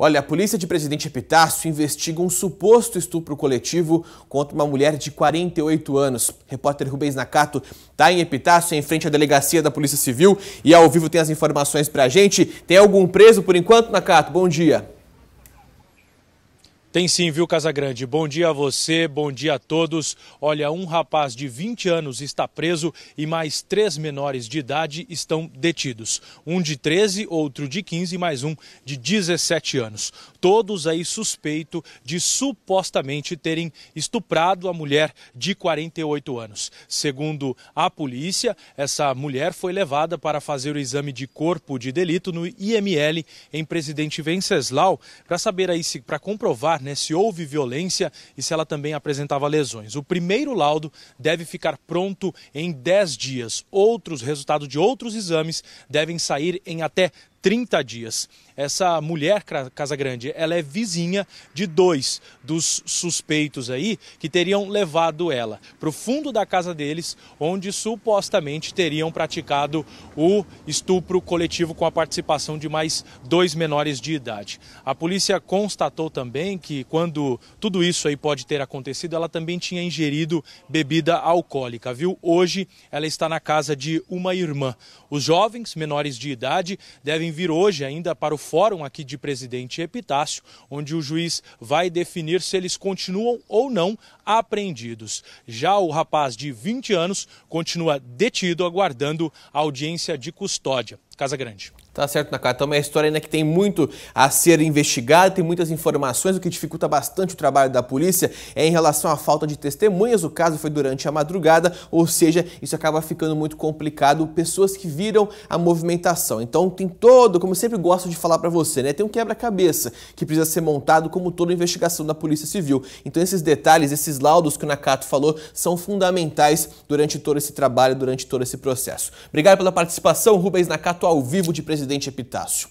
Olha, a polícia de Presidente Epitácio investiga um suposto estupro coletivo contra uma mulher de 48 anos. repórter Rubens Nakato está em Epitácio, em frente à delegacia da Polícia Civil e ao vivo tem as informações para a gente. Tem algum preso por enquanto, Nakato? Bom dia. Tem sim, viu, Casagrande? Bom dia a você, bom dia a todos. Olha, um rapaz de 20 anos está preso e mais três menores de idade estão detidos. Um de 13, outro de 15 e mais um de 17 anos. Todos aí suspeito de supostamente terem estuprado a mulher de 48 anos. Segundo a polícia, essa mulher foi levada para fazer o exame de corpo de delito no IML em Presidente Venceslau para saber aí se, para comprovar, né? né, se houve violência e se ela também apresentava lesões. O primeiro laudo deve ficar pronto em 10 dias. Outros resultados de outros exames devem sair em até 30 dias. Essa mulher casa grande ela é vizinha de dois dos suspeitos aí que teriam levado ela para o fundo da casa deles, onde supostamente teriam praticado o estupro coletivo com a participação de mais dois menores de idade. A polícia constatou também que quando tudo isso aí pode ter acontecido, ela também tinha ingerido bebida alcoólica, viu? Hoje ela está na casa de uma irmã. Os jovens menores de idade devem devem vir hoje ainda para o fórum aqui de Presidente Epitácio, onde o juiz vai definir se eles continuam ou não apreendidos. Já o rapaz de 20 anos continua detido aguardando a audiência de custódia. Casa Grande. Tá certo, Nakata. Então, é uma história ainda é que tem muito a ser investigada, tem muitas informações, o que dificulta bastante o trabalho da polícia é em relação à falta de testemunhas. O caso foi durante a madrugada, ou seja, isso acaba ficando muito complicado. Pessoas que viram a movimentação. Então, tem todo, como eu sempre gosto de falar para você, né? Tem um quebra-cabeça que precisa ser montado, como toda investigação da Polícia Civil. Então, esses detalhes, esses laudos que o Nakato falou, são fundamentais durante todo esse trabalho, durante todo esse processo. Obrigado pela participação, Rubens Nakato ao vivo de Presidente Epitácio.